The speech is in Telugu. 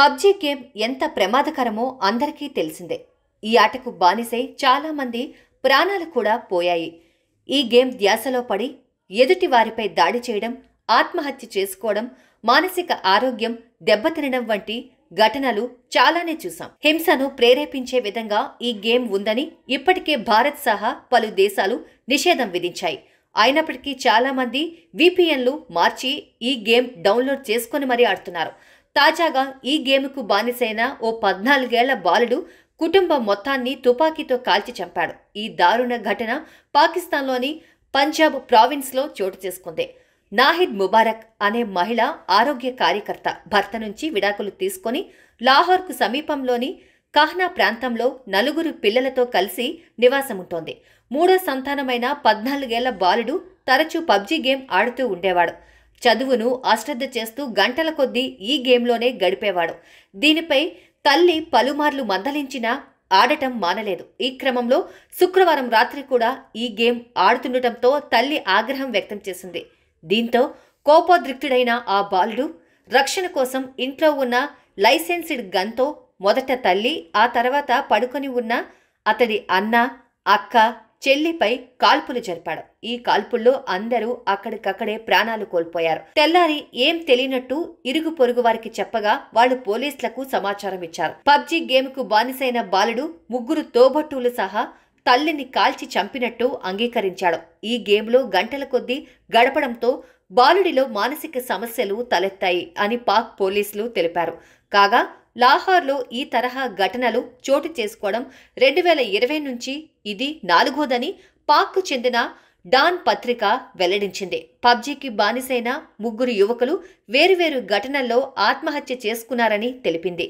పబ్జీ గేమ్ ఎంత ప్రమాదకరమో అందరికీ తెలిసిందే ఈ ఆటకు బానిసై చాలామంది ప్రాణాలు కూడా పోయాయి ఈ గేమ్ ధ్యాసలో పడి ఎదుటి వారిపై దాడి చేయడం ఆత్మహత్య చేసుకోవడం మానసిక ఆరోగ్యం దెబ్బతినడం వంటి ఘటనలు చాలానే చూసాం హింసను ప్రేరేపించే విధంగా ఈ గేమ్ ఉందని ఇప్పటికే భారత్ సహా పలు దేశాలు నిషేధం విధించాయి అయినప్పటికీ చాలామంది విపిఎన్లు మార్చి ఈ గేమ్ డౌన్లోడ్ చేసుకుని మరీ ఆడుతున్నారు తాజాగా ఈ గేమ్కు బానిసైన ఓ పద్నాలుగేళ్ల బాలుడు కుటుంబం మొత్తాన్ని తుపాకీతో కాల్చి చంపాడు ఈ దారుణ ఘటన పాకిస్తాన్లోని పంజాబ్ ప్రావిన్స్లో చోటు చేసుకుంది నాహిద్ ముబారక్ అనే మహిళ ఆరోగ్య కార్యకర్త భర్త నుంచి విడాకులు తీసుకొని లాహోర్కు సమీపంలోని కహ్నా ప్రాంతంలో నలుగురు పిల్లలతో కలిసి నివాసముంటోంది మూడో సంతానమైన పద్నాలుగేళ్ల బాలుడు తరచూ పబ్జీ గేమ్ ఆడుతూ ఉండేవాడు చదువును అశ్రద్ధ చేస్తూ గంటల కొద్దీ ఈ గేమ్లోనే గడిపేవాడు దీనిపై తల్లి పలుమార్లు మందలించినా ఆడటం మానలేదు ఈ క్రమంలో శుక్రవారం రాత్రి కూడా ఈ గేమ్ ఆడుతుండటంతో తల్లి ఆగ్రహం వ్యక్తం చేసింది దీంతో కోపోద్రిక్తుడైన ఆ బాలుడు రక్షణ కోసం ఇంట్లో ఉన్న లైసెన్స్డ్ గన్తో మొదట తల్లి ఆ తర్వాత పడుకొని ఉన్న అతడి అన్న అక్క చెల్లిపై కాల్పులు జరిపాడు ఈ కాల్పుల్లో అందరూ అక్కడికక్కడే ప్రాణాలు కోల్పోయారు తెల్లారి ఏం తెలియనట్టు ఇరుగు పొరుగు వారికి చెప్పగా వాళ్ళు పోలీసులకు సమాచారం ఇచ్చారు పబ్జి గేమ్కు బానిసైన బాలుడు ముగ్గురు తోబట్టువులు సహా తల్లిని కాల్చి చంపినట్టు అంగీకరించాడు ఈ గేమ్లో గంటల కొద్దీ గడపడంతో బాలుడిలో మానసిక సమస్యలు తలెత్తాయి అని పాక్ పోలీసులు తెలిపారు కాగా లాహోర్లో ఈ తరహా ఘటనలు చోటు చేసుకోవడం రెండు వేల ఇరవై నుంచి ఇది నాలుగోదని పాక్ చెందిన డాన్ పత్రిక వెల్లడించింది పబ్జీకి బానిసైన ముగ్గురు యువకులు వేరువేరు ఘటనల్లో ఆత్మహత్య చేసుకున్నారని తెలిపింది